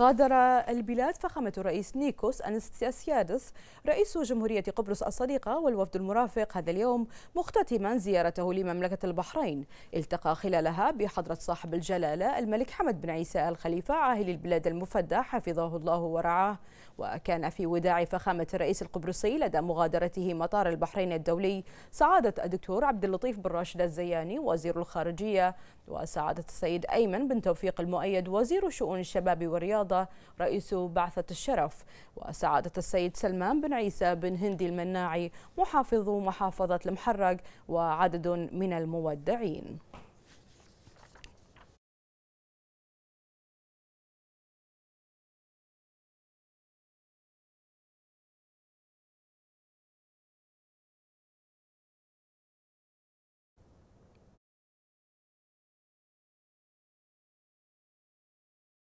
غادر البلاد فخامة الرئيس نيكوس أنستياسيادس رئيس جمهورية قبرص الصديقة والوفد المرافق هذا اليوم مختتما زيارته لمملكة البحرين التقى خلالها بحضرة صاحب الجلالة الملك حمد بن عيسى الخليفة عاهل البلاد المفدى حفظه الله ورعاه وكان في وداع فخامة الرئيس القبرصي لدى مغادرته مطار البحرين الدولي سعادة الدكتور عبد اللطيف بن راشد الزياني وزير الخارجية وسعادة السيد أيمن بن توفيق المؤيد وزير شؤون الشباب والرياضة الرياضة رئيس بعثة الشرف وسعادة السيد سلمان بن عيسى بن هندي المناعي محافظ محافظة المحرق وعدد من المودعين